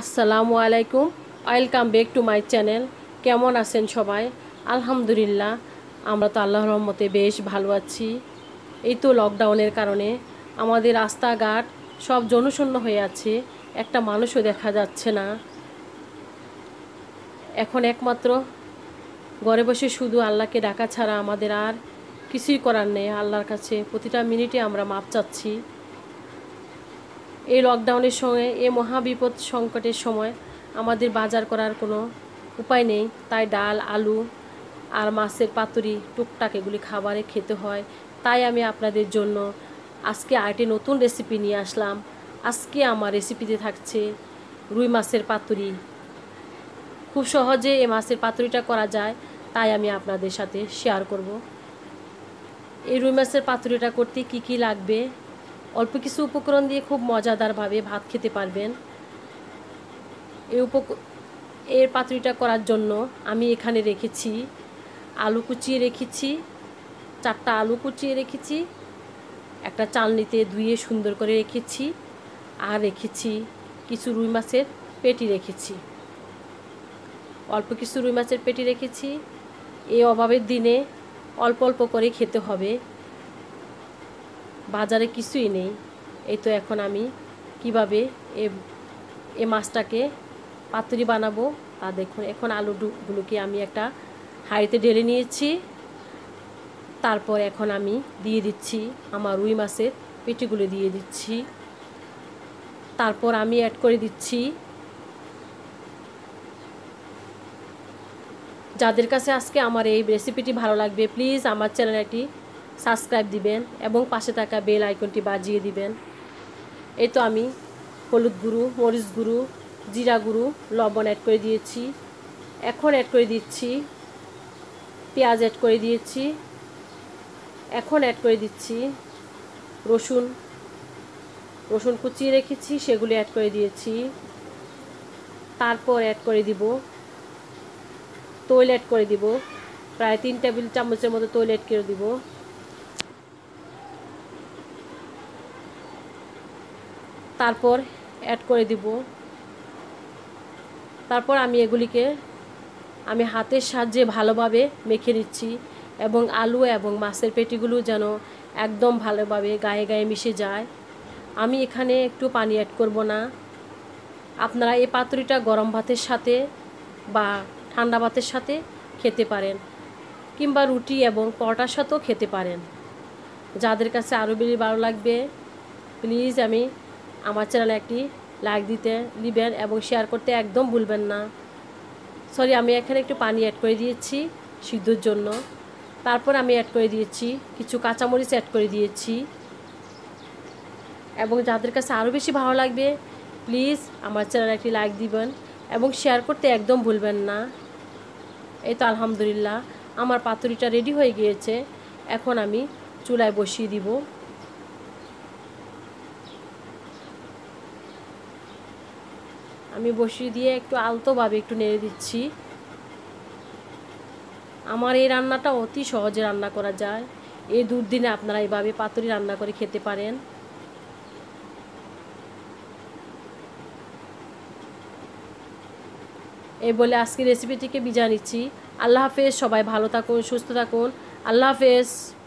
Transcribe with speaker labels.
Speaker 1: আসসালামু আলাইকুম welcome back to my channel কেমন আছেন সবাই আলহামদুলিল্লাহ আমরা তো আল্লাহ রহমতে বেশ ভালো আছি এই তো লকডাউনের কারণে আমাদের রাস্তাঘাট সব জনশূন্য হয়ে আছে একটা মানুষও দেখা যাচ্ছে না এখন একমাত্র ঘরে বসে শুধু আল্লাহকে ডাকা ছাড়া আমাদের আর কিছুই করার নেই আল্লাহর কাছে প্রতিটা মিনিটে আমরা মাপ চাচ্ছি এই লকডাউনের সঙ্গে এ মহাবিপদ সংকটের সময় আমাদের বাজার করার কোনো উপায় নেই তাই ডাল আলু আর মাছের পাতুরি টুকটাক এগুলি খাবারে খেতে হয় তাই আমি আপনাদের জন্য আজকে আরেকটি নতুন রেসিপি নিয়ে আসলাম আজকে আমার রেসিপিতে থাকছে রুই মাছের পাতুরি খুব সহজে এই মাছের পাতুরিটা করা যায় তাই আমি আপনাদের সাথে শেয়ার করব এই রুই মাছের পাতুরিটা করতে কি কি লাগবে অল্প কিছু উপকরণ দিয়ে খুব মজাদারভাবে ভাত খেতে পারবেন এই উপ এর পাত্রিটা করার জন্য আমি এখানে রেখেছি আলু কুচিয়ে রেখেছি চারটা আলু কুচিয়ে রেখেছি একটা চালনিতে ধুয়ে সুন্দর করে রেখেছি আর রেখেছি কিছু রুই মাছের পেটি রেখেছি অল্প কিছু রুই মাছের পেটি রেখেছি এই অভাবের দিনে অল্প অল্প করে খেতে হবে বাজারে কিছুই নেই এই তো এখন আমি কিভাবে এ এ মাছটাকে পাতুরি বানাবো তা দেখুন এখন আলুগুলোকে আমি একটা হাঁড়িতে ঢেলে নিয়েছি তারপর এখন আমি দিয়ে দিচ্ছি আমার রুই মাছের পেটিগুলো দিয়ে দিচ্ছি তারপর আমি অ্যাড করে দিচ্ছি যাদের কাছে আজকে আমার এই রেসিপিটি ভালো লাগবে প্লিজ আমার চ্যানেলটি সাবস্ক্রাইব দিবেন এবং পাশে থাকা বেল আইকনটি বাজিয়ে দিবেন এই তো আমি হলুদ গুঁড়ো মরিচ গুঁড়ো জিরা গুঁড়ো লবণ অ্যাড করে দিয়েছি এখন অ্যাড করে দিচ্ছি পেঁয়াজ অ্যাড করে দিয়েছি এখন অ্যাড করে দিচ্ছি রসুন রসুন কুচিয়ে রেখেছি সেগুলি অ্যাড করে দিয়েছি তারপর অ্যাড করে দিব তৈল অ্যাড করে দিব প্রায় তিন টেবিল চামচের মতো তৈল অ্যাড করে দিব তারপর অ্যাড করে দিব তারপর আমি এগুলিকে আমি হাতের সাহায্যে ভালোভাবে মেখে নিচ্ছি এবং আলু এবং মাছের পেটিগুলো যেন একদম ভালোভাবে গায়ে গায়ে মিশে যায় আমি এখানে একটু পানি অ্যাড করব না আপনারা এই পাতুরিটা গরম ভাতের সাথে বা ঠান্ডা ভাতের সাথে খেতে পারেন কিংবা রুটি এবং পরোটার সাথেও খেতে পারেন যাদের কাছে আরও বেশি ভালো লাগবে প্লিজ আমি আমার চ্যানেলে একটি লাইক দিতে নেবেন এবং শেয়ার করতে একদম ভুলবেন না সরি আমি এখানে একটু পানি অ্যাড করে দিয়েছি সিদ্ধর জন্য তারপর আমি অ্যাড করে দিয়েছি কিছু কাঁচামরিচ অ্যাড করে দিয়েছি এবং যাদের কাছে আরও বেশি ভালো লাগবে প্লিজ আমার চ্যানেলে একটি লাইক দিবেন এবং শেয়ার করতে একদম ভুলবেন না এই তো আলহামদুলিল্লাহ আমার পাতুরিটা রেডি হয়ে গিয়েছে এখন আমি চুলায় বসিয়ে দিব আমি বসি দিয়ে একটু আলতোভাবে একটু নেড়ে দিচ্ছি আমার এই রান্নাটা অতি সহজে রান্না করা যায় এই দুর্দিনে আপনারা এভাবে পাতুরি রান্না করে খেতে পারেন এই বলে আজকে রেসিপিটিকে বিজা নিচ্ছি আল্লাহ হাফেজ সবাই ভালো থাকুন সুস্থ থাকুন আল্লাহ হাফেজ